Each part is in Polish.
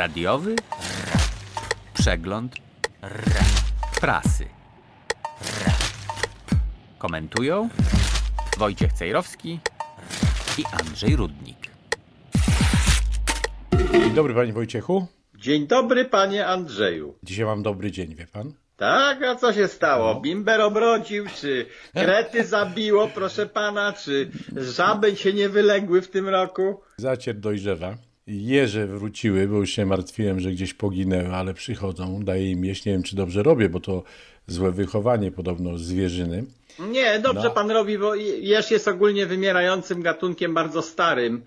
radiowy, przegląd prasy. Komentują Wojciech Cejrowski i Andrzej Rudnik. Dzień dobry panie Wojciechu. Dzień dobry panie Andrzeju. Dzisiaj mam dobry dzień, wie pan? Tak, a co się stało? No. Bimber obrodził, czy e? krety zabiło, proszę pana, czy żaby się nie wyległy w tym roku? Zacier dojrzewa. Jeże wróciły, bo już się martwiłem, że gdzieś poginęły, ale przychodzą, daję im jeść. Nie wiem, czy dobrze robię, bo to złe wychowanie podobno zwierzyny. Nie, dobrze no. pan robi, bo jeż jest ogólnie wymierającym gatunkiem bardzo starym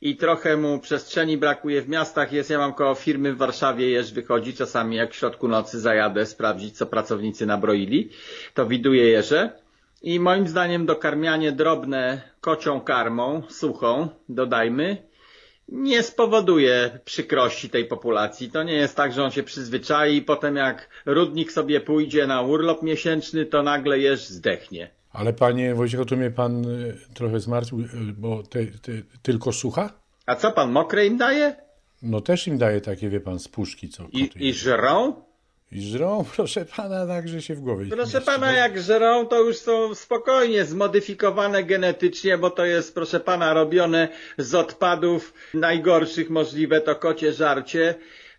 i trochę mu przestrzeni brakuje w miastach. Jest, ja mam koło firmy w Warszawie, jeż wychodzi czasami jak w środku nocy zajadę sprawdzić, co pracownicy nabroili, to widuję jeże. I moim zdaniem dokarmianie drobne kocią karmą, suchą, dodajmy, nie spowoduje przykrości tej populacji. To nie jest tak, że on się przyzwyczai i potem jak rudnik sobie pójdzie na urlop miesięczny, to nagle jeż zdechnie. Ale panie Wojciechu, tu mnie pan e, trochę zmartwił, e, bo te, te, tylko sucha? A co pan, mokre im daje? No też im daje takie, wie pan, spuszki co. I, I żrą? I żrą, proszę pana, także się w głowie. Proszę pana, jak żrą, to już są spokojnie zmodyfikowane genetycznie, bo to jest, proszę pana, robione z odpadów najgorszych możliwe, to kocie żarcie.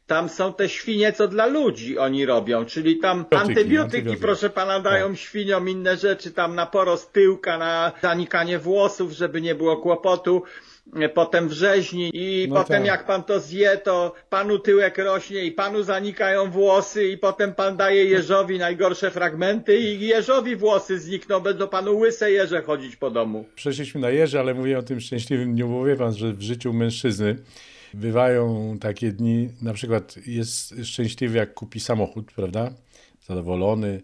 Tam są te świnie, co dla ludzi oni robią, czyli tam antybiotyki, antybiotyki proszę pana, tak. dają tak. świniom inne rzeczy, tam na porost tyłka, na zanikanie włosów, żeby nie było kłopotu. E, potem wrzeźni i no potem tak. jak pan to zje, to panu tyłek rośnie i panu zanikają włosy i potem pan daje jeżowi najgorsze fragmenty i jeżowi włosy znikną, będą panu łyse jeże chodzić po domu. Przeszliśmy na jeże, ale mówię o tym szczęśliwym dniu, bo wie pan, że w życiu mężczyzny bywają takie dni, na przykład jest szczęśliwy jak kupi samochód, prawda? Zadowolony,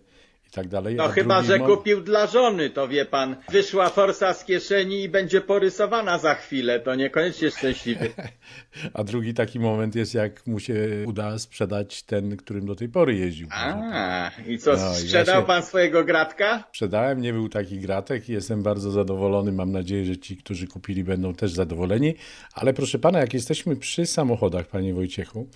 i tak dalej. No chyba, że kupił dla żony, to wie pan. Wyszła forsa z kieszeni i będzie porysowana za chwilę, to niekoniecznie szczęśliwy. A drugi taki moment jest, jak mu się uda sprzedać ten, którym do tej pory jeździł. A, i co, no, sprzedał się... pan swojego gratka? Sprzedałem, nie był taki gratek i jestem bardzo zadowolony. Mam nadzieję, że ci, którzy kupili, będą też zadowoleni. Ale proszę pana, jak jesteśmy przy samochodach, panie Wojciechu,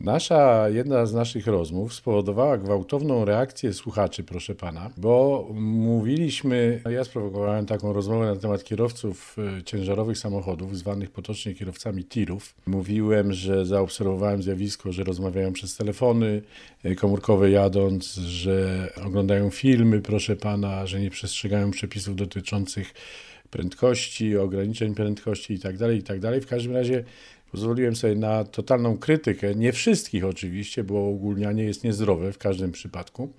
Nasza, jedna z naszych rozmów spowodowała gwałtowną reakcję słuchaczy, proszę pana, bo mówiliśmy, ja sprowokowałem taką rozmowę na temat kierowców e, ciężarowych samochodów, zwanych potocznie kierowcami tirów. Mówiłem, że zaobserwowałem zjawisko, że rozmawiają przez telefony e, komórkowe jadąc, że oglądają filmy, proszę pana, że nie przestrzegają przepisów dotyczących prędkości, ograniczeń prędkości itd., tak itd. Tak w każdym razie pozwoliłem sobie na totalną krytykę, nie wszystkich oczywiście, bo ogólnianie jest niezdrowe w każdym przypadku.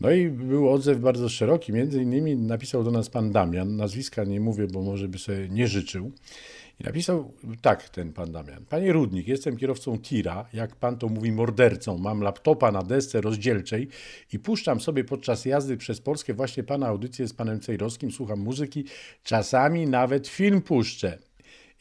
No i był odzew bardzo szeroki, między innymi napisał do nas pan Damian, nazwiska nie mówię, bo może by sobie nie życzył. I napisał tak ten pan Damian. Panie Rudnik, jestem kierowcą tira, jak pan to mówi, mordercą. Mam laptopa na desce rozdzielczej i puszczam sobie podczas jazdy przez Polskę właśnie pana audycję z panem Cejrowskim, słucham muzyki, czasami nawet film puszczę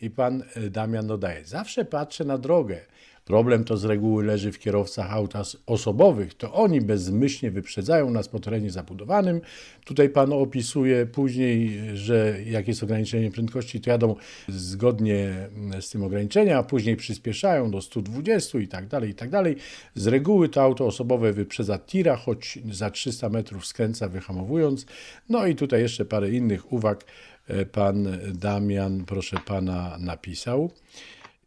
i pan e, Damian dodaje, zawsze patrzę na drogę. Problem to z reguły leży w kierowcach auta osobowych. To oni bezmyślnie wyprzedzają nas po terenie zabudowanym. Tutaj pan opisuje później, że jak jest ograniczenie prędkości, to jadą zgodnie mm, z tym ograniczeniem, a później przyspieszają do 120 i tak dalej, i tak dalej. Z reguły to auto osobowe wyprzedza tira, choć za 300 metrów skręca wyhamowując. No i tutaj jeszcze parę innych uwag E, pan Damian, proszę pana, napisał.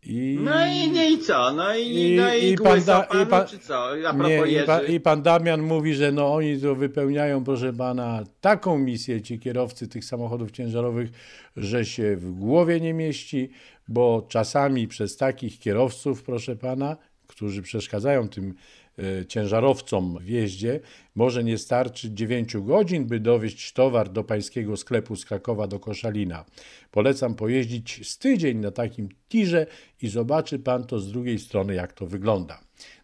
I... No i nie i co? No i, i, no i, i pan, da, panu, i pan czy co? nie, i, pan, I pan Damian mówi, że no oni to wypełniają, proszę pana, taką misję ci kierowcy tych samochodów ciężarowych, że się w głowie nie mieści, bo czasami przez takich kierowców, proszę pana, którzy przeszkadzają tym E, ciężarowcom w jeździe może nie starczyć 9 godzin, by dowieść towar do pańskiego sklepu z Krakowa do Koszalina. Polecam pojeździć z tydzień na takim tirze i zobaczy pan to z drugiej strony, jak to wygląda.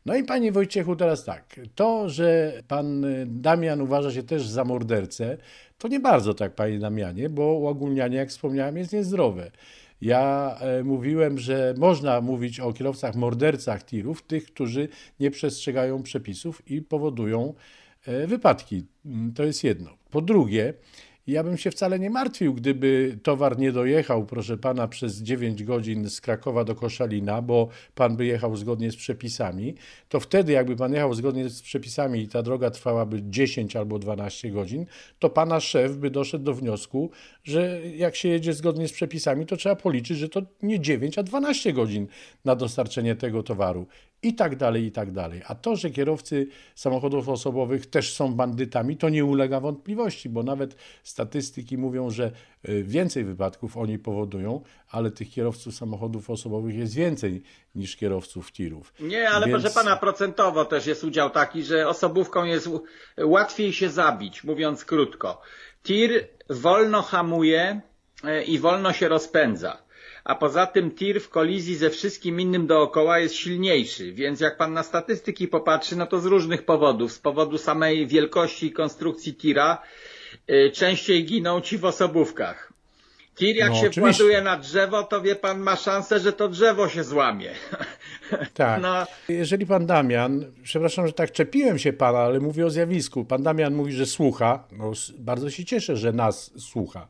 No i panie Wojciechu, teraz tak. To, że pan e, Damian uważa się też za mordercę, to nie bardzo tak, panie Damianie, bo uogólnianie, jak wspomniałem, jest niezdrowe. Ja e, mówiłem, że można mówić o kierowcach mordercach tirów, tych, którzy nie przestrzegają przepisów i powodują e, wypadki. Mm, to jest jedno. Po drugie, ja bym się wcale nie martwił, gdyby towar nie dojechał, proszę pana, przez 9 godzin z Krakowa do Koszalina, bo pan by jechał zgodnie z przepisami. To wtedy, jakby pan jechał zgodnie z przepisami i ta droga trwałaby 10 albo 12 godzin, to pana szef by doszedł do wniosku, że jak się jedzie zgodnie z przepisami, to trzeba policzyć, że to nie 9, a 12 godzin na dostarczenie tego towaru i tak dalej, i tak dalej. A to, że kierowcy samochodów osobowych też są bandytami, to nie ulega wątpliwości, bo nawet statystyki mówią, że y, więcej wypadków oni powodują, ale tych kierowców samochodów osobowych jest więcej niż kierowców tirów. Nie, ale Więc... proszę pana, procentowo też jest udział taki, że osobówką jest łatwiej się zabić, mówiąc krótko. Tir wolno hamuje y, i wolno się rozpędza a poza tym tir w kolizji ze wszystkim innym dookoła jest silniejszy, więc jak pan na statystyki popatrzy, no to z różnych powodów, z powodu samej wielkości i konstrukcji tira, y, częściej giną ci w osobówkach. Tir jak no, się oczywiście. na drzewo, to wie pan, ma szansę, że to drzewo się złamie. Tak. No. Jeżeli pan Damian, przepraszam, że tak czepiłem się pana, ale mówię o zjawisku. Pan Damian mówi, że słucha. No, bardzo się cieszę, że nas słucha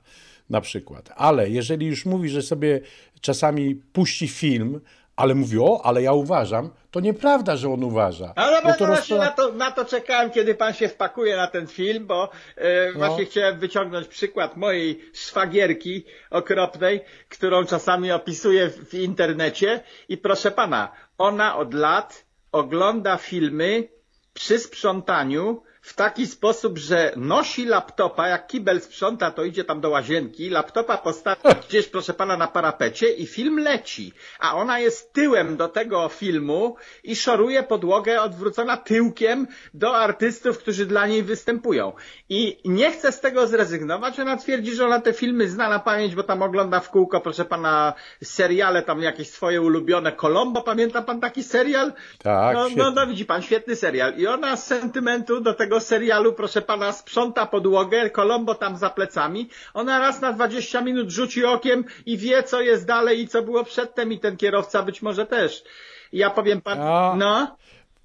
na przykład. Ale jeżeli już mówi, że sobie czasami puści film, ale mówi, o, ale ja uważam, to nieprawda, że on uważa. Ale no, no, no to właśnie na, to, na to czekałem, kiedy pan się wpakuje na ten film, bo e, no. właśnie chciałem wyciągnąć przykład mojej szwagierki okropnej, którą czasami opisuję w, w internecie. I proszę pana, ona od lat ogląda filmy przy sprzątaniu, w taki sposób, że nosi laptopa, jak kibel sprząta, to idzie tam do łazienki, laptopa postawi gdzieś, proszę pana, na parapecie i film leci. A ona jest tyłem do tego filmu i szoruje podłogę odwrócona tyłkiem do artystów, którzy dla niej występują. I nie chce z tego zrezygnować. Ona twierdzi, że ona te filmy zna na pamięć, bo tam ogląda w kółko, proszę pana, seriale tam jakieś swoje ulubione. Kolombo, pamięta pan taki serial? Tak. No, no, no widzi pan, świetny serial. I ona z sentymentu do tego do serialu, proszę pana, sprząta podłogę, Kolombo tam za plecami. Ona raz na 20 minut rzuci okiem i wie, co jest dalej i co było przedtem i ten kierowca być może też. ja powiem pan, no. no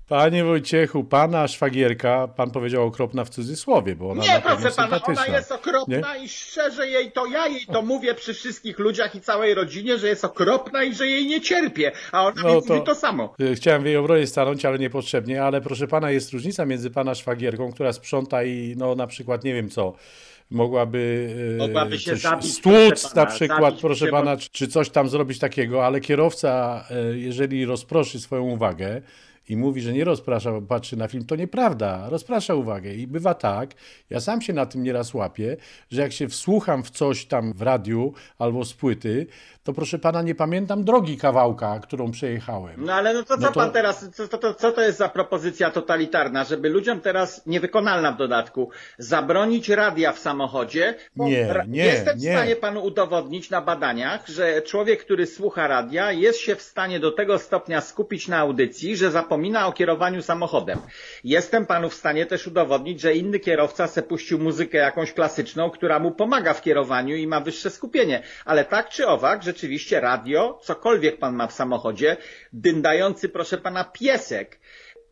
Panie Wojciechu, pana szwagierka, pan powiedział okropna w cudzysłowie, bo ona Nie, proszę pana, ona jest okropna nie? i szczerze jej to, ja jej to mówię przy wszystkich ludziach i całej rodzinie, że jest okropna i że jej nie cierpię, a ona no to, to samo. Y, chciałem w jej obronie stanąć, ale niepotrzebnie, ale proszę pana, jest różnica między pana szwagierką, która sprząta i no na przykład nie wiem co, mogłaby, y, mogłaby się zabić, stłuc pana, na przykład, zabić, proszę pana, czy coś tam zrobić takiego, ale kierowca, y, jeżeli rozproszy swoją uwagę, i mówi, że nie rozprasza, bo patrzy na film, to nieprawda. Rozprasza uwagę i bywa tak, ja sam się na tym nieraz łapię, że jak się wsłucham w coś tam w radiu albo z płyty, to proszę pana, nie pamiętam drogi kawałka, którą przejechałem. No ale no to co no to... pan teraz, co to, to, co to jest za propozycja totalitarna, żeby ludziom teraz, niewykonalna w dodatku, zabronić radia w samochodzie? nie, nie, Jestem nie. w stanie panu udowodnić na badaniach, że człowiek, który słucha radia, jest się w stanie do tego stopnia skupić na audycji, że zapomina o kierowaniu samochodem. Jestem panu w stanie też udowodnić, że inny kierowca se puścił muzykę jakąś klasyczną, która mu pomaga w kierowaniu i ma wyższe skupienie. Ale tak czy owak, że rzeczywiście radio, cokolwiek pan ma w samochodzie, dyndający, proszę pana, piesek,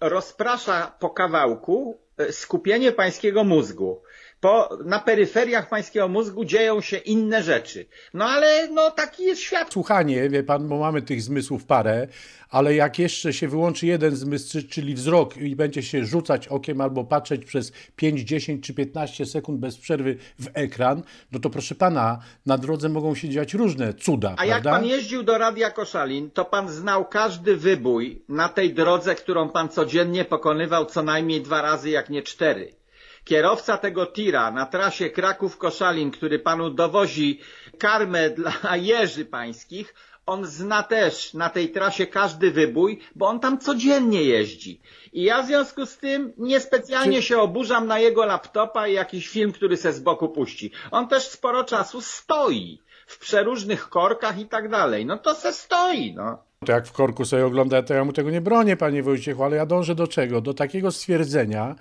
rozprasza po kawałku e, skupienie pańskiego mózgu po, na peryferiach pańskiego mózgu dzieją się inne rzeczy. No ale no taki jest świat. Słuchanie, wie pan, bo mamy tych zmysłów parę, ale jak jeszcze się wyłączy jeden zmysł, czyli wzrok i będzie się rzucać okiem albo patrzeć przez 5, 10 czy 15 sekund bez przerwy w ekran, no to proszę pana, na drodze mogą się dziać różne cuda, A prawda? jak pan jeździł do Radia Koszalin, to pan znał każdy wybój na tej drodze, którą pan codziennie pokonywał co najmniej dwa razy, jak nie cztery. Kierowca tego tira na trasie Kraków-Koszalin, który panu dowozi karmę dla jeży pańskich, on zna też na tej trasie każdy wybój, bo on tam codziennie jeździ. I ja w związku z tym niespecjalnie Czy... się oburzam na jego laptopa i jakiś film, który se z boku puści. On też sporo czasu stoi w przeróżnych korkach i tak dalej. No to se stoi, no. To jak w korku sobie ogląda, to ja mu tego nie bronię, panie Wojciechu, ale ja dążę do czego? Do takiego stwierdzenia,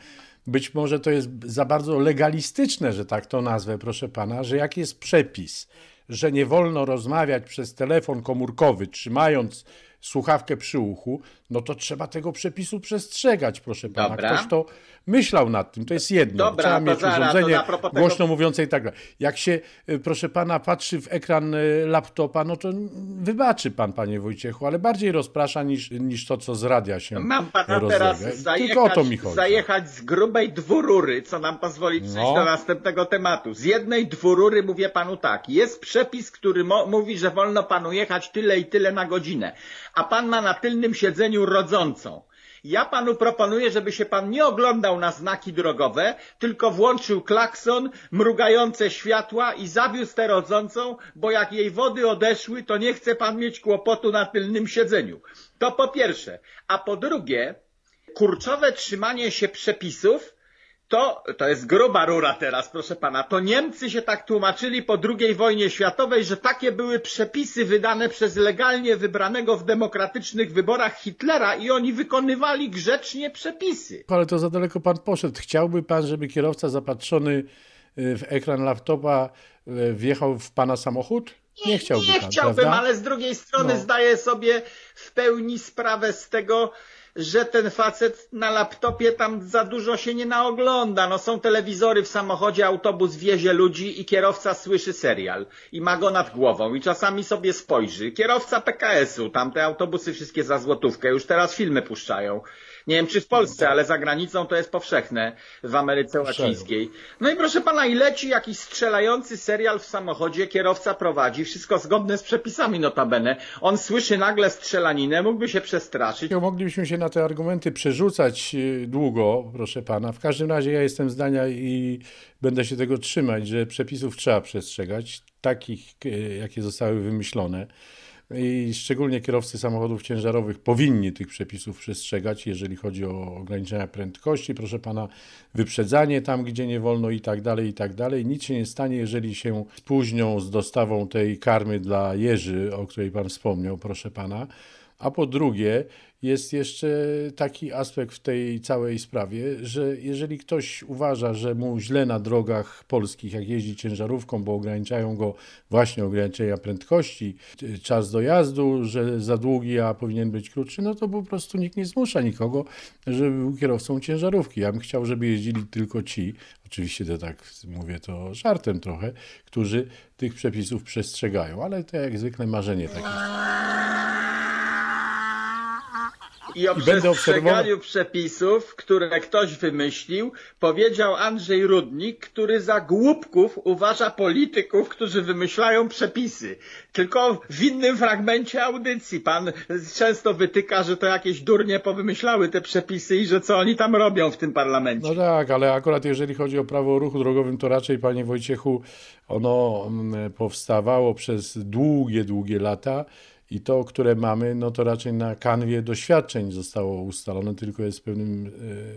być może to jest za bardzo legalistyczne, że tak to nazwę, proszę pana, że jaki jest przepis, że nie wolno rozmawiać przez telefon komórkowy, trzymając słuchawkę przy uchu, no to trzeba tego przepisu przestrzegać, proszę pana. Dobra. Ktoś to myślał nad tym, to jest jedno. Dobra, trzeba mieć zara, urządzenie głośno mówiące i tak dalej. Jak się, y, proszę pana, patrzy w ekran y, laptopa, no to wybaczy pan, panie Wojciechu, ale bardziej rozprasza niż, niż to, co z radia się Mam pana teraz zajechać, Tylko o to mi chodzi. zajechać z grubej dwurury, co nam pozwoli no. przejść no. do następnego tematu. Z jednej dwurury mówię panu tak, jest przepis, który mówi, że wolno panu jechać tyle i tyle na godzinę, a pan ma na tylnym siedzeniu ziemią rodzącą. Ja panu proponuję, żeby się pan nie oglądał na znaki drogowe, tylko włączył klakson, mrugające światła i zawiózł tę rodzącą, bo jak jej wody odeszły, to nie chce pan mieć kłopotu na tylnym siedzeniu. To po pierwsze. A po drugie, kurczowe trzymanie się przepisów to, to jest gruba rura teraz, proszę pana. To Niemcy się tak tłumaczyli po II wojnie światowej, że takie były przepisy wydane przez legalnie wybranego w demokratycznych wyborach Hitlera i oni wykonywali grzecznie przepisy. Ale to za daleko pan poszedł. Chciałby pan, żeby kierowca zapatrzony y, w ekran laptopa y, wjechał w pana samochód? Nie, nie chciałbym, nie pan, chciałbym prawda? ale z drugiej strony no. zdaję sobie w pełni sprawę z tego, że ten facet na laptopie tam za dużo się nie naogląda. No są telewizory w samochodzie, autobus wiezie ludzi i kierowca słyszy serial i ma go nad głową i czasami sobie spojrzy. Kierowca PKS-u, tam te autobusy wszystkie za złotówkę, już teraz filmy puszczają. Nie wiem, czy w Polsce, ale za granicą to jest powszechne w Ameryce Łacińskiej. No i proszę pana, i leci jakiś strzelający serial w samochodzie, kierowca prowadzi, wszystko zgodne z przepisami notabene. On słyszy nagle strzelaninę, mógłby się przestraszyć. Moglibyśmy się na te argumenty przerzucać y, długo, proszę pana. W każdym razie ja jestem zdania i będę się tego trzymać, że przepisów trzeba przestrzegać, takich, y, jakie zostały wymyślone i szczególnie kierowcy samochodów ciężarowych powinni tych przepisów przestrzegać, jeżeli chodzi o ograniczenia prędkości, proszę pana, wyprzedzanie tam, gdzie nie wolno i tak dalej, i tak dalej. Nic się nie stanie, jeżeli się spóźnią z dostawą tej karmy dla jeży, o której pan wspomniał, proszę pana. A po drugie, jest jeszcze taki aspekt w tej całej sprawie, że jeżeli ktoś uważa, że mu źle na drogach polskich, jak jeździ ciężarówką, bo ograniczają go właśnie ograniczenia prędkości, czas dojazdu, że za długi, a powinien być krótszy, no to po prostu nikt nie zmusza nikogo, żeby był kierowcą ciężarówki. Ja bym chciał, żeby jeździli tylko ci, oczywiście to tak mówię to żartem trochę, którzy tych przepisów przestrzegają, ale to jak zwykle marzenie takie. I o I przestrzeganiu przepisów, które ktoś wymyślił, powiedział Andrzej Rudnik, który za głupków uważa polityków, którzy wymyślają przepisy. Tylko w innym fragmencie audycji pan często wytyka, że to jakieś durnie powymyślały te przepisy i że co oni tam robią w tym parlamencie. No tak, ale akurat jeżeli chodzi o prawo o ruchu drogowym, to raczej panie Wojciechu, ono mm, powstawało przez długie, długie lata i to, które mamy, no to raczej na kanwie doświadczeń zostało ustalone, tylko jest w, pewnym,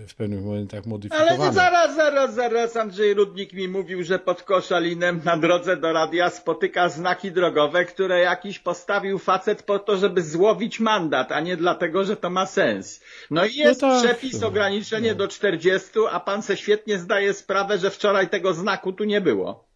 e, w pewnych momentach modyfikowane. Ale zaraz, zaraz, zaraz, Andrzej Rudnik mi mówił, że pod Koszalinem na drodze do radia spotyka znaki drogowe, które jakiś postawił facet po to, żeby złowić mandat, a nie dlatego, że to ma sens. No i no jest no tak, przepis, ograniczenie no. do 40, a pan se świetnie zdaje sprawę, że wczoraj tego znaku tu nie było.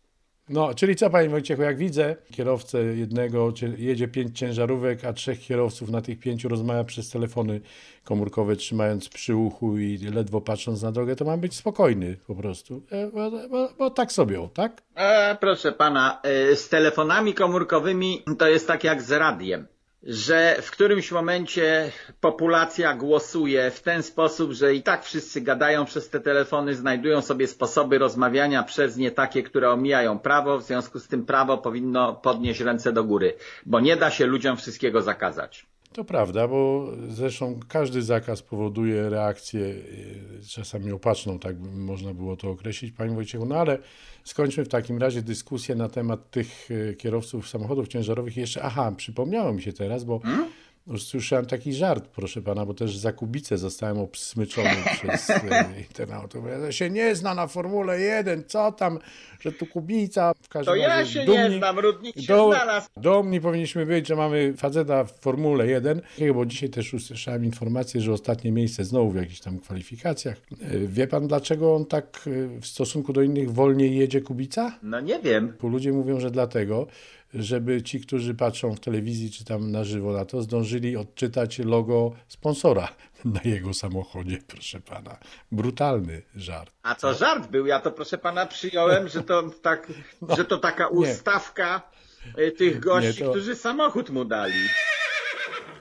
No, czyli co, panie Wojciechu, jak widzę, kierowcę jednego jedzie pięć ciężarówek, a trzech kierowców na tych pięciu rozmawia przez telefony komórkowe, trzymając przy uchu i ledwo patrząc na drogę, to mam być spokojny po prostu. E, bo, bo, bo tak sobie, tak? E, proszę pana, e, z telefonami komórkowymi to jest tak jak z radiem że w którymś momencie populacja głosuje w ten sposób, że i tak wszyscy gadają przez te telefony, znajdują sobie sposoby rozmawiania przez nie takie, które omijają prawo, w związku z tym prawo powinno podnieść ręce do góry, bo nie da się ludziom wszystkiego zakazać. To prawda, bo zresztą każdy zakaz powoduje reakcję y, czasami opaczną, tak by można było to określić, Panie Wojciechu. No ale skończmy w takim razie dyskusję na temat tych y, kierowców samochodów ciężarowych. Jeszcze, aha, przypomniało mi się teraz, bo hmm? Już słyszałem taki żart, proszę pana, bo też za Kubicę zostałem obsmyczony przez e, ten autobus. Ja się nie zna na Formule 1, co tam, że tu Kubica. W każdym to razie ja się dumni, nie znam, Rudnik się do, znalazł. Dumni powinniśmy być, że mamy faceta w Formule 1, bo dzisiaj też usłyszałem informację, że ostatnie miejsce znowu w jakichś tam kwalifikacjach. E, wie pan, dlaczego on tak e, w stosunku do innych wolniej jedzie Kubica? No nie wiem. Bo ludzie mówią, że dlatego, żeby ci, którzy patrzą w telewizji czy tam na żywo na to, zdążyli odczytać logo sponsora na jego samochodzie, proszę pana. Brutalny żart. A co żart był, ja to proszę pana przyjąłem, że to, tak, no, że to taka ustawka y, nie. tych gości, to... którzy samochód mu dali.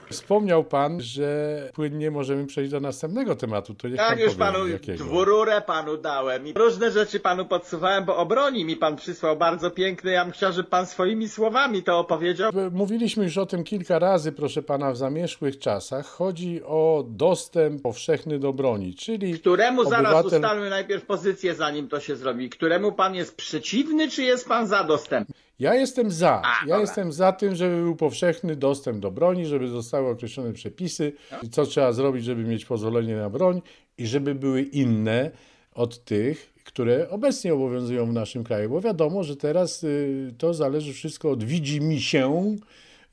Wspomniał pan, że płynnie możemy przejść do następnego tematu. To niech Tak, pan już panu jakiego. dwururę panu dałem i różne rzeczy panu podsuwałem, bo o broni mi pan przysłał bardzo piękny. Ja bym chciał, żeby pan swoimi słowami to opowiedział. E, mówiliśmy już o tym kilka razy, proszę pana, w zamierzchłych czasach. Chodzi o dostęp powszechny do broni, czyli Któremu zaraz ustalmy najpierw pozycję, zanim to się zrobi. Któremu pan jest przeciwny, czy jest pan za dostęp? Ja jestem za. A, ja jestem za tym, żeby był powszechny dostęp do broni, żeby zostały określone przepisy, no. co trzeba zrobić, żeby mieć pozwolenie na broń i żeby były inne od tych, które obecnie obowiązują w naszym kraju, bo wiadomo, że teraz y, to zależy wszystko od mi się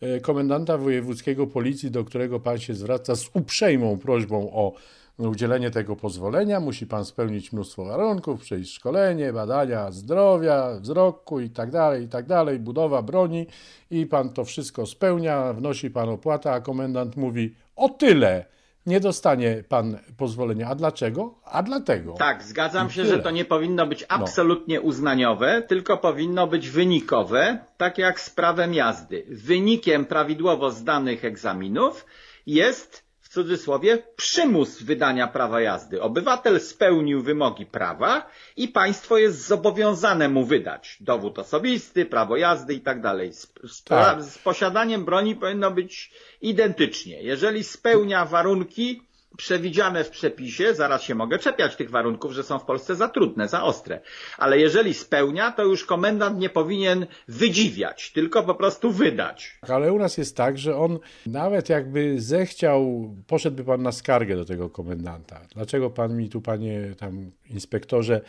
y, komendanta wojewódzkiego policji, do którego pan się zwraca z uprzejmą prośbą o udzielenie tego pozwolenia musi pan spełnić mnóstwo warunków, przejść szkolenie, badania zdrowia, wzroku i tak dalej, i tak dalej, budowa broni i pan to wszystko spełnia, wnosi pan opłata, a komendant mówi o tyle nie dostanie pan pozwolenia. A dlaczego? A dlatego. Tak, zgadzam się, że to nie powinno być no. absolutnie no. uznaniowe, tylko powinno być wynikowe, tak jak z prawem jazdy. Wynikiem prawidłowo zdanych egzaminów jest cudzysłowie, przymus wydania prawa jazdy. Obywatel spełnił wymogi prawa i państwo jest zobowiązane mu wydać dowód osobisty, prawo jazdy i tak dalej. Z tak. posiadaniem broni powinno być identycznie. Jeżeli spełnia warunki, przewidziane w przepisie, zaraz się mogę czepiać tych warunków, że są w Polsce za trudne, za ostre. Ale jeżeli spełnia, to już komendant nie powinien wydziwiać, tylko po prostu wydać. Ale u nas jest tak, że on nawet jakby zechciał, poszedłby pan na skargę do tego komendanta. Dlaczego pan mi tu, panie tam inspektorze,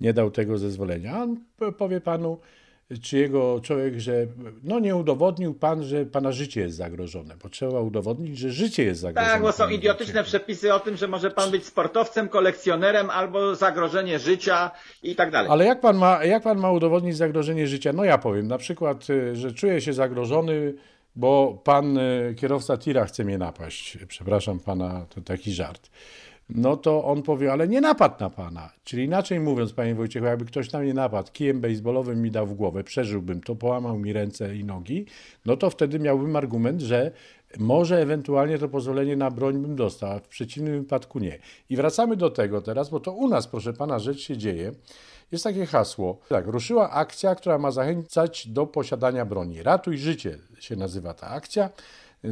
nie dał tego zezwolenia? on powie panu, czy jego człowiek, że no nie udowodnił pan, że pana życie jest zagrożone, bo trzeba udowodnić, że życie jest zagrożone. Tak, bo są idiotyczne przepisy o tym, że może pan być sportowcem, kolekcjonerem albo zagrożenie życia i tak dalej. Ale jak pan ma, jak pan ma udowodnić zagrożenie życia? No ja powiem na przykład, y, że czuję się zagrożony, bo pan y, kierowca tira chce mnie napaść. Przepraszam pana, to taki żart no to on powie, ale nie napadł na pana. Czyli inaczej mówiąc, panie Wojciechu, jakby ktoś na mnie napadł, kijem baseballowym mi dał w głowę, przeżyłbym to, połamał mi ręce i nogi, no to wtedy miałbym argument, że może ewentualnie to pozwolenie na broń bym dostał, a w przeciwnym wypadku nie. I wracamy do tego teraz, bo to u nas, proszę pana, rzecz się dzieje. Jest takie hasło. Tak, ruszyła akcja, która ma zachęcać do posiadania broni. Ratuj życie się nazywa ta akcja.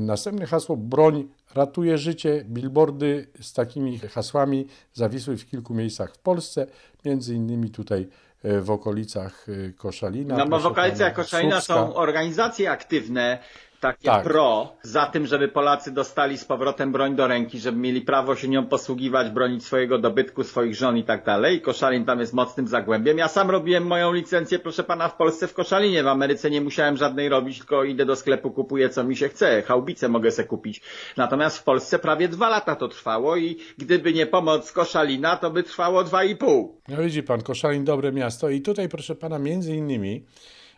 Następne hasło broń ratuje życie. Billboardy z takimi hasłami zawisły w kilku miejscach w Polsce, między innymi tutaj e, w okolicach e, Koszalina. No bo w okolicach Koszalina Słupska. są organizacje aktywne takie tak. pro za tym, żeby Polacy dostali z powrotem broń do ręki, żeby mieli prawo się nią posługiwać, bronić swojego dobytku, swoich żon i tak dalej. Koszalin tam jest mocnym zagłębiem. Ja sam robiłem moją licencję, proszę pana, w Polsce w Koszalinie. W Ameryce nie musiałem żadnej robić, tylko idę do sklepu, kupuję co mi się chce. Chałbicę mogę se kupić. Natomiast w Polsce prawie dwa lata to trwało i gdyby nie pomoc Koszalina, to by trwało dwa i pół. No widzi pan, Koszalin dobre miasto i tutaj proszę pana między innymi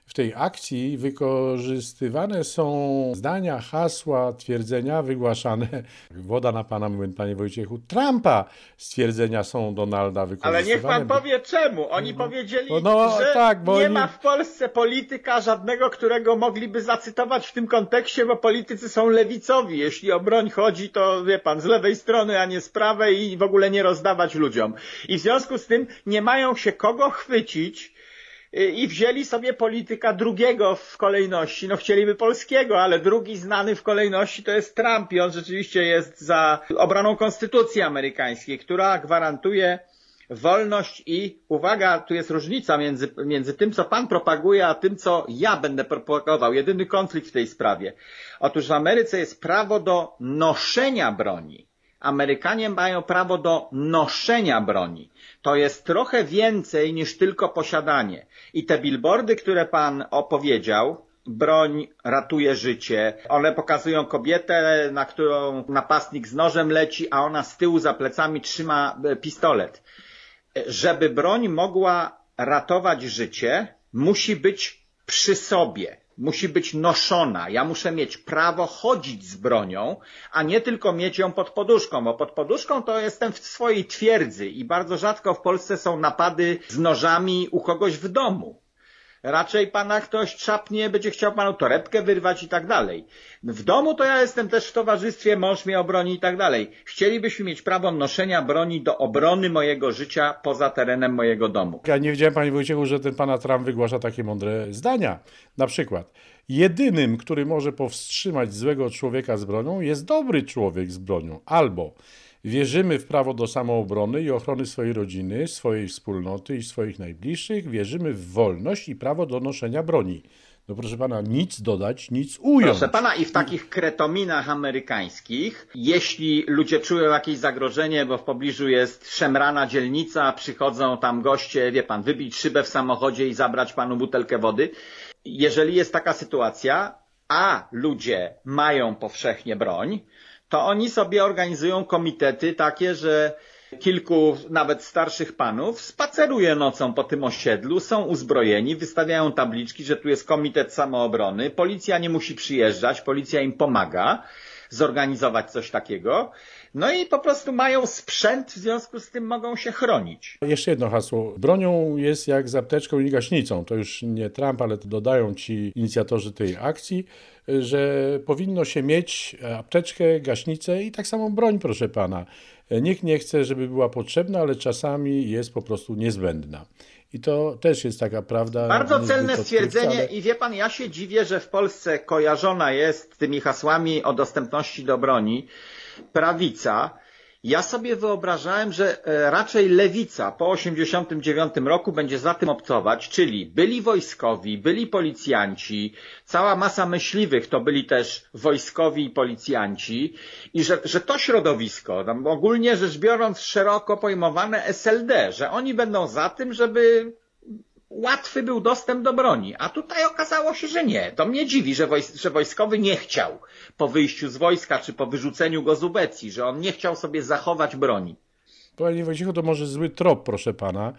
w tej akcji wykorzystywane są zdania, hasła, twierdzenia wygłaszane. Woda na pana moment, panie Wojciechu. Trumpa stwierdzenia są Donalda wykorzystywane. Ale niech pan powie czemu. Oni no. powiedzieli, no, no, że tak, nie oni... ma w Polsce polityka żadnego, którego mogliby zacytować w tym kontekście, bo politycy są lewicowi. Jeśli o broń chodzi, to wie pan, z lewej strony, a nie z prawej i w ogóle nie rozdawać ludziom. I w związku z tym nie mają się kogo chwycić, Y, i wzięli sobie polityka drugiego w kolejności. No chcieliby polskiego, ale drugi znany w kolejności to jest Trump i on rzeczywiście jest za obraną konstytucji amerykańskiej, która gwarantuje wolność i uwaga, tu jest różnica między, między tym, co pan propaguje, a tym, co ja będę propagował. Jedyny konflikt w tej sprawie. Otóż w Ameryce jest prawo do noszenia broni. Amerykanie mają prawo do noszenia broni to jest trochę więcej niż tylko posiadanie. I te billboardy, które pan opowiedział, broń ratuje życie. One pokazują kobietę, na którą napastnik z nożem leci, a ona z tyłu za plecami trzyma e, pistolet. Żeby broń mogła ratować życie, musi być przy sobie musi być noszona. Ja muszę mieć prawo chodzić z bronią, a nie tylko mieć ją pod poduszką, bo pod poduszką to jestem w swojej twierdzy i bardzo rzadko w Polsce są napady z nożami u kogoś w domu raczej pana ktoś czapnie, będzie chciał panu torebkę wyrwać i tak dalej. W domu to ja jestem też w towarzystwie, mąż mnie obroni i tak dalej. Chcielibyśmy mieć prawo noszenia broni do obrony mojego życia poza terenem mojego domu. Ja nie wiedziałem, panie Wojciechu, że ten pana Trump wygłasza takie mądre zdania. Na przykład, jedynym, który może powstrzymać złego człowieka z bronią jest dobry człowiek z bronią. Albo Wierzymy w prawo do samoobrony i ochrony swojej rodziny, swojej wspólnoty i swoich najbliższych. Wierzymy w wolność i prawo do noszenia broni. No proszę pana, nic dodać, nic ująć. Proszę pana, i w takich kretominach amerykańskich, jeśli ludzie czują jakieś zagrożenie, bo w pobliżu jest szemrana dzielnica, przychodzą tam goście, wie pan, wybić szybę w samochodzie i zabrać panu butelkę wody. Jeżeli jest taka sytuacja, a ludzie mają powszechnie broń, to oni sobie organizują komitety takie, że kilku nawet starszych panów spaceruje nocą po tym osiedlu, są uzbrojeni, wystawiają tabliczki, że tu jest komitet samoobrony, policja nie musi przyjeżdżać, policja im pomaga zorganizować coś takiego. No i po prostu mają sprzęt, w związku z tym mogą się chronić. Jeszcze jedno hasło. Bronią jest jak zapteczką i gaśnicą. To już nie Trump, ale to dodają ci inicjatorzy tej akcji że powinno się mieć e, apteczkę, gaśnicę i tak samo broń, proszę pana. E, nikt nie chce, żeby była potrzebna, ale czasami jest po prostu niezbędna. I to też jest taka prawda. Bardzo celne stwierdzenie ale... i wie pan, ja się dziwię, że w Polsce kojarzona jest tymi hasłami o dostępności do broni prawica, ja sobie wyobrażałem, że e, raczej lewica po 89 roku będzie za tym obcować, czyli byli wojskowi, byli policjanci, cała masa myśliwych to byli też wojskowi i policjanci i że, że to środowisko, ogólnie rzecz biorąc szeroko pojmowane SLD, że oni będą za tym, żeby łatwy był dostęp do broni. A tutaj okazało się, że nie. To mnie dziwi, że, wojs że wojskowy nie chciał po wyjściu z wojska czy po wyrzuceniu go z ubecji, że on nie chciał sobie zachować broni. Panie Wojciechu, to może zły trop, proszę pana.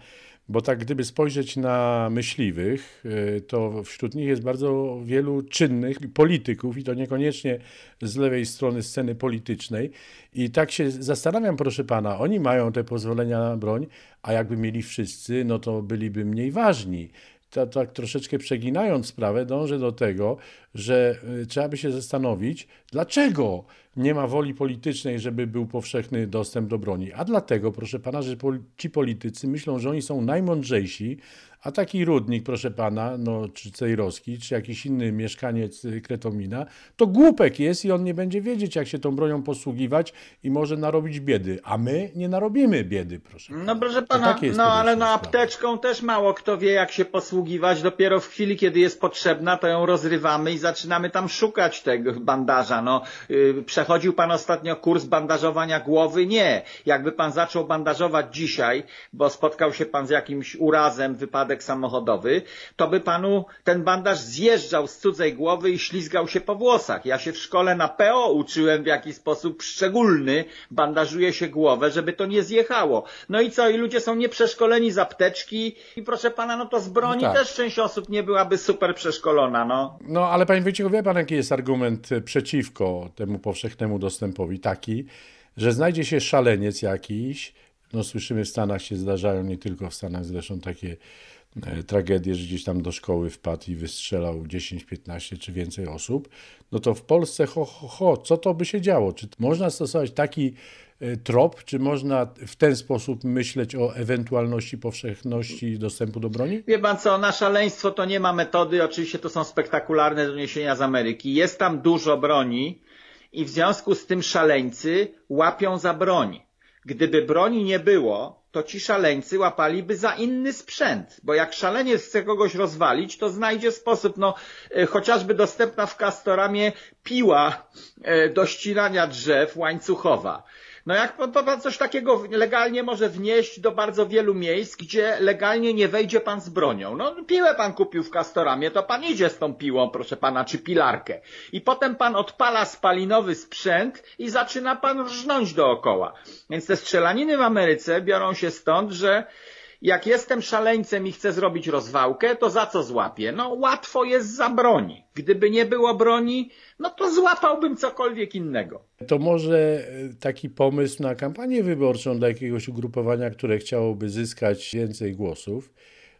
Bo tak, gdyby spojrzeć na myśliwych, y, to wśród nich jest bardzo wielu czynnych polityków i to niekoniecznie z lewej strony sceny politycznej. I tak się zastanawiam, proszę pana, oni mają te pozwolenia na broń, a jakby mieli wszyscy, no to byliby mniej ważni. Tak, tak troszeczkę przeginając sprawę, dążę do tego, że y, trzeba by się zastanowić, dlaczego nie ma woli politycznej, żeby był powszechny dostęp do broni. A dlatego, proszę pana, że ci politycy myślą, że oni są najmądrzejsi, a taki Rudnik, proszę pana, no, czy Cejrowski, czy jakiś inny mieszkaniec y, Kretomina, to głupek jest i on nie będzie wiedzieć, jak się tą bronią posługiwać i może narobić biedy. A my nie narobimy biedy, proszę pana. No proszę pana, no ale no apteczką sprawa. też mało kto wie, jak się posługiwać. Dopiero w chwili, kiedy jest potrzebna, to ją rozrywamy i zaczynamy tam szukać tego bandaża. No, y, przechodził Pan ostatnio kurs bandażowania głowy? Nie. Jakby Pan zaczął bandażować dzisiaj, bo spotkał się Pan z jakimś urazem, wypadek samochodowy, to by Panu ten bandaż zjeżdżał z cudzej głowy i ślizgał się po włosach. Ja się w szkole na PO uczyłem w jakiś sposób szczególny, bandażuje się głowę, żeby to nie zjechało. No i co? I ludzie są nieprzeszkoleni z apteczki i proszę Pana, no to z broni no tak. też część osób nie byłaby super przeszkolona, no. No ale Panie Wojciechu, wie Pan, jaki jest argument e, przeciwko temu powszechnemu dostępowi? Taki, że znajdzie się szaleniec jakiś, no słyszymy w Stanach się zdarzają, nie tylko w Stanach zresztą takie e, tragedie, że gdzieś tam do szkoły wpadł i wystrzelał 10, 15 czy więcej osób, no to w Polsce ho, ho, ho, co to by się działo? Czy można stosować taki E, trop? Czy można w ten sposób myśleć o ewentualności powszechności dostępu do broni? Wie pan co, na szaleństwo to nie ma metody. Oczywiście to są spektakularne doniesienia z Ameryki. Jest tam dużo broni i w związku z tym szaleńcy łapią za broń. Gdyby broni nie było, to ci szaleńcy łapaliby za inny sprzęt, bo jak szaleniec chce kogoś rozwalić, to znajdzie sposób, no e, chociażby dostępna w kastoramie piła e, do ścinania drzew łańcuchowa. No jak pan, to pan coś takiego legalnie może wnieść do bardzo wielu miejsc, gdzie legalnie nie wejdzie pan z bronią. No piłę pan kupił w Kastoramie, to pan idzie z tą piłą, proszę pana, czy pilarkę. I potem pan odpala spalinowy sprzęt i zaczyna pan rżnąć dookoła. Więc te strzelaniny w Ameryce biorą się stąd, że jak jestem szaleńcem i chcę zrobić rozwałkę, to za co złapię? No łatwo jest za broni. Gdyby nie było broni, no to złapałbym cokolwiek innego. To może e, taki pomysł na kampanię wyborczą dla jakiegoś ugrupowania, które chciałoby zyskać więcej głosów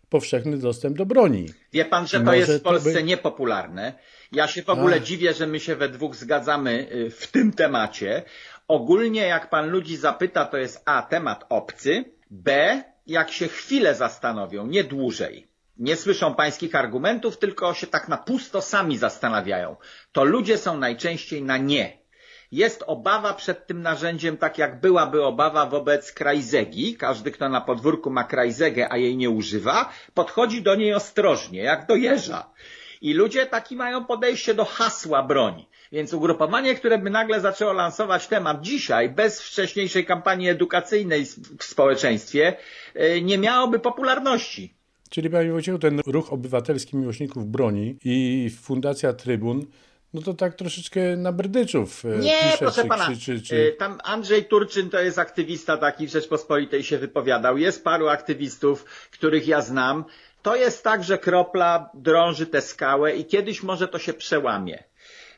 powszechny dostęp do broni. Wie pan, że to jest w Polsce by... niepopularne. Ja się w ogóle Ach. dziwię, że my się we dwóch zgadzamy y, w tym temacie. Ogólnie jak pan ludzi zapyta, to jest A, temat obcy, B, jak się chwilę zastanowią, nie dłużej, nie słyszą pańskich argumentów, tylko się tak na pusto sami zastanawiają, to ludzie są najczęściej na nie. Jest obawa przed tym narzędziem, tak jak byłaby obawa wobec krajzegi. Każdy, kto na podwórku ma krajzegę, a jej nie używa, podchodzi do niej ostrożnie, jak do jeża. I ludzie taki mają podejście do hasła broni. Więc ugrupowanie, które by nagle zaczęło lansować temat dzisiaj, bez wcześniejszej kampanii edukacyjnej w społeczeństwie, e, nie miałoby popularności. Czyli panie Wojciechu, ten ruch obywatelski miłośników broni i Fundacja Trybun no to tak troszeczkę na brdyczów e, Nie, pisze, proszę czy, pana, czy, czy, e, tam Andrzej Turczyn to jest aktywista taki w Rzeczpospolitej się wypowiadał. Jest paru aktywistów, których ja znam. To jest tak, że kropla drąży tę skałę i kiedyś może to się przełamie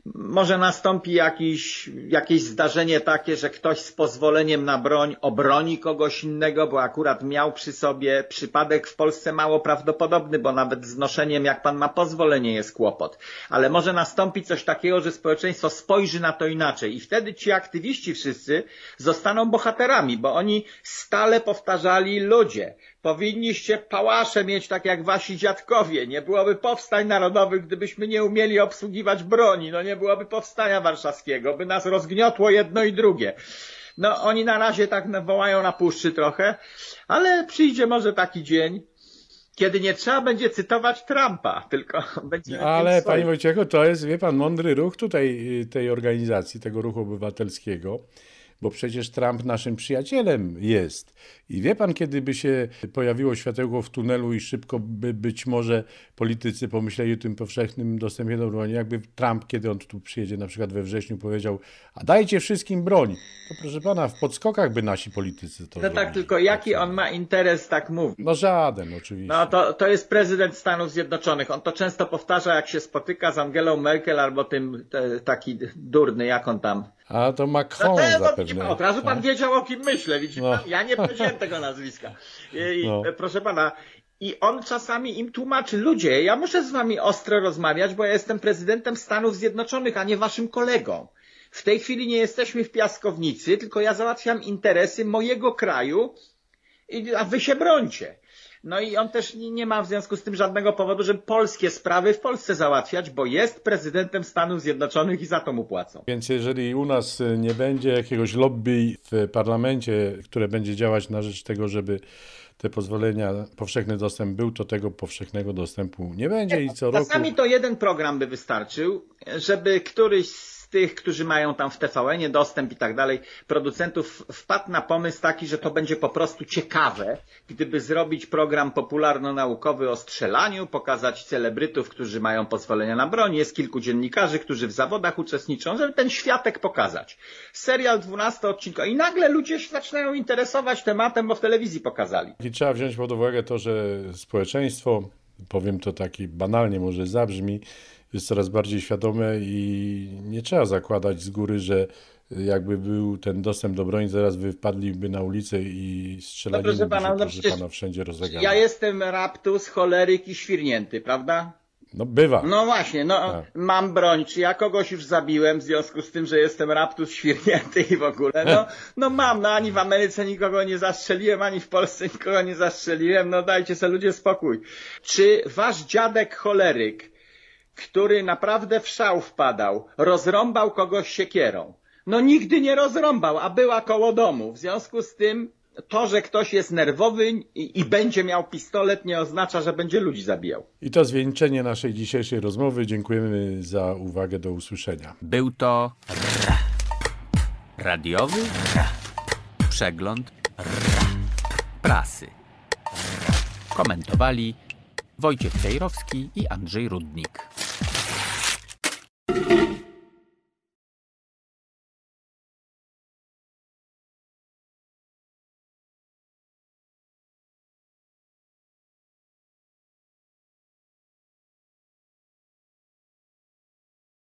może nastąpi jakiś, jakieś zdarzenie takie, że ktoś z pozwoleniem na broń obroni kogoś innego, bo akurat miał przy sobie przypadek w Polsce mało prawdopodobny, bo nawet z noszeniem, jak pan ma pozwolenie, jest kłopot. Ale może nastąpić coś takiego, że społeczeństwo spojrzy na to inaczej i wtedy ci aktywiści wszyscy zostaną bohaterami, bo oni stale powtarzali ludzie, Powinniście pałasze mieć tak jak wasi dziadkowie. Nie byłoby powstań narodowych, gdybyśmy nie umieli obsługiwać broni. No nie byłoby powstania warszawskiego, by nas rozgniotło jedno i drugie. No oni na razie tak wołają na puszczy trochę, ale przyjdzie może taki dzień, kiedy nie trzeba będzie cytować Trumpa, tylko będzie... Ale panie Wojciechu, to jest, wie pan, mądry ruch tutaj y, tej organizacji, tego ruchu obywatelskiego bo przecież Trump naszym przyjacielem jest. I wie pan, kiedy by się pojawiło światełko w tunelu i szybko by być może politycy pomyśleli o tym powszechnym dostępie do broni, jakby Trump, kiedy on tu przyjedzie na przykład we wrześniu, powiedział, a dajcie wszystkim broń, to proszę pana, w podskokach by nasi politycy to No tak, tylko jaki on ma interes tak mówić? No żaden oczywiście. No to, to jest prezydent Stanów Zjednoczonych. On to często powtarza, jak się spotyka z Angelą Merkel albo tym te, taki durny, jak on tam a to Macron Dlatego, zapewne. Od razu pan tak. wiedział, o kim myślę, widzi no. Ja nie powiedziałem tego nazwiska. I, no. Proszę pana, i on czasami im tłumaczy, ludzie, ja muszę z wami ostro rozmawiać, bo ja jestem prezydentem Stanów Zjednoczonych, a nie waszym kolegą. W tej chwili nie jesteśmy w piaskownicy, tylko ja załatwiam interesy mojego kraju, a wy się brońcie. No i on też nie ma w związku z tym żadnego powodu, żeby polskie sprawy w Polsce załatwiać, bo jest prezydentem Stanów Zjednoczonych i za to mu płacą. Więc jeżeli u nas y, nie będzie jakiegoś lobby w parlamencie, które będzie działać na rzecz tego, żeby te pozwolenia, powszechny dostęp był, to tego powszechnego dostępu nie będzie i co Czasami roku... Czasami to jeden program by wystarczył, żeby któryś z z tych, którzy mają tam w tvn dostęp i tak dalej, producentów wpadł na pomysł taki, że to będzie po prostu ciekawe, gdyby zrobić program popularno-naukowy o strzelaniu, pokazać celebrytów, którzy mają pozwolenia na broń, jest kilku dziennikarzy, którzy w zawodach uczestniczą, żeby ten światek pokazać. Serial 12 odcinka i nagle ludzie się zaczynają interesować tematem, bo w telewizji pokazali. I trzeba wziąć pod uwagę to, że społeczeństwo, powiem to taki banalnie może zabrzmi, jest coraz bardziej świadome i nie trzeba zakładać z góry, że jakby był ten dostęp do broni, zaraz wypadliby na ulicę i strzelali no proszę pana, no proszę pana wszędzie rozlegano. Ja jestem raptus, choleryk i świrnięty, prawda? No bywa. No właśnie, no tak. mam broń, czy ja kogoś już zabiłem w związku z tym, że jestem raptus świrnięty i w ogóle, no, no mam, no ani w Ameryce nikogo nie zastrzeliłem, ani w Polsce nikogo nie zastrzeliłem, no dajcie sobie ludzie spokój. Czy wasz dziadek choleryk który naprawdę w szał wpadał, rozrąbał kogoś siekierą. No nigdy nie rozrąbał, a była koło domu. W związku z tym to, że ktoś jest nerwowy i, i, będzie miał pistolet, nie oznacza, że będzie ludzi zabijał. I to zwieńczenie naszej dzisiejszej rozmowy. Dziękujemy za uwagę. Do usłyszenia. Był to radiowy przegląd prasy. Komentowali Wojciech Cejrowski i Andrzej Rudnik.